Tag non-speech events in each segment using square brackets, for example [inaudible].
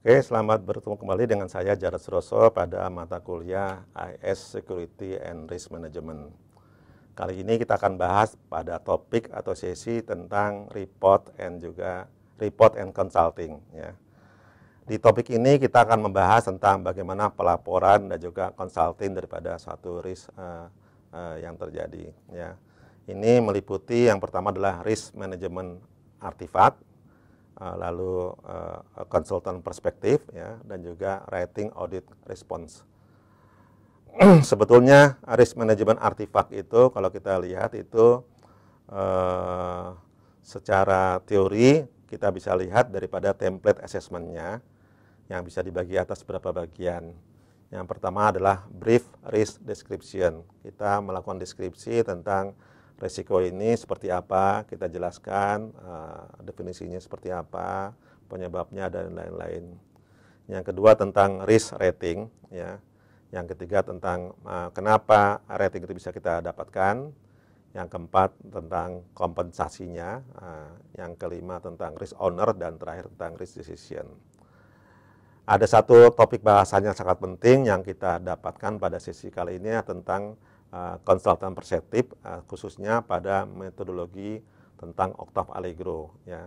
Oke, selamat bertemu kembali dengan saya Jarod Suroso pada mata kuliah IS Security and Risk Management. Kali ini kita akan bahas pada topik atau sesi tentang report and juga report and consulting ya. Di topik ini kita akan membahas tentang bagaimana pelaporan dan juga consulting daripada suatu risk uh, uh, yang terjadi ya. Ini meliputi yang pertama adalah risk management artifact. Eh, lalu eh, konsultan perspektif ya, dan juga rating audit response. [clears throat] Sebetulnya risk management artifak itu kalau kita lihat itu uh, secara teori kita bisa lihat daripada template assessmentnya yang bisa dibagi atas beberapa bagian. Yang pertama adalah brief risk description. Kita melakukan deskripsi tentang Resiko ini seperti apa, kita jelaskan uh, definisinya seperti apa, penyebabnya dan lain-lain. Yang kedua tentang risk rating, ya. Yang ketiga tentang uh, kenapa rating itu bisa kita dapatkan. Yang keempat tentang kompensasinya. Uh, yang kelima tentang risk owner dan terakhir tentang risk decision ada satu topik bahasanya sangat penting yang kita dapatkan pada sesi kali ini tentang Eh, konsultan perseptif eh, khususnya pada metodologi tentang oktav allegro ya.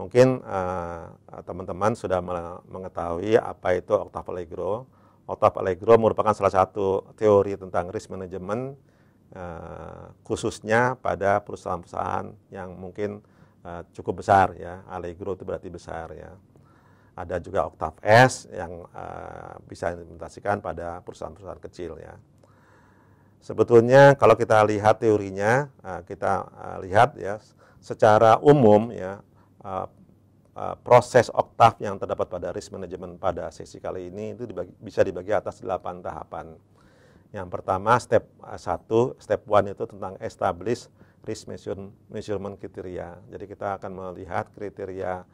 Mungkin eh, teman-teman sudah mengetahui apa itu oktav allegro. Oktav allegro merupakan salah satu teori tentang risk management khususnya pada perusahaan-perusahaan yang mungkin cukup besar ya. Allegro itu berarti besar ya. Ada juga Octave S yang uh, bisa diimplementasikan pada perusahaan-perusahaan kecil ya sebetulnya kalau kita lihat teorinya, eh, kita eh, lihat ya secara umum ya eh, proses oktav yang terdapat pada risk management pada sesi kali ini itu dibagi, bisa dibagi atas delapan tahapan. Yang pertama step satu step one itu tentang establish risk measurement kriteria. Jadi kita akan melihat kriteria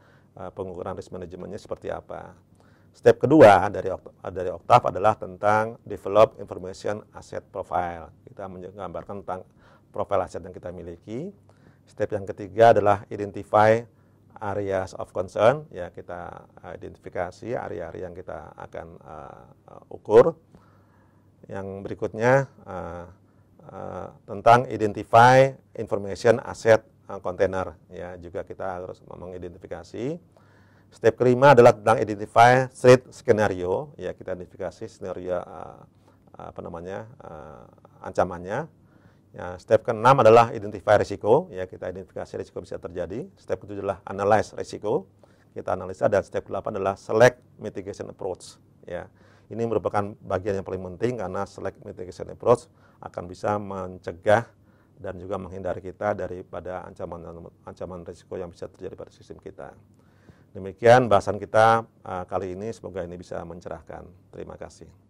pengukuran risk manajemennya seperti apa. Step kedua dari dari Octave adalah tentang develop information asset profile. Kita menggambarkan tentang profil aset yang kita miliki. Step yang ketiga adalah identify areas of concern. Ya, kita eh, identifikasi area-area yang kita akan uh, ukur. Yang berikutnya uh, uh, tentang identify information asset container. ya, juga kita harus mengidentifikasi Step kelima adalah tentang identify threat scenario, Ya, kita identifikasi skenario uh, uh, apa namanya uh, ancamannya. Ya, step keenam adalah identify risiko. Ya, kita identifikasi risiko bisa terjadi. Step ketujuh adalah analyze risiko. Kita analisa dan step ke adalah select mitigation approach. Ya, ini merupakan bagian yang paling penting karena select mitigation approach akan bisa mencegah dan juga menghindari kita daripada ancaman ancaman risiko yang bisa terjadi pada sistem kita. Demikian bahasan kita eh, kali ini, semoga ini bisa mencerahkan. Terima kasih.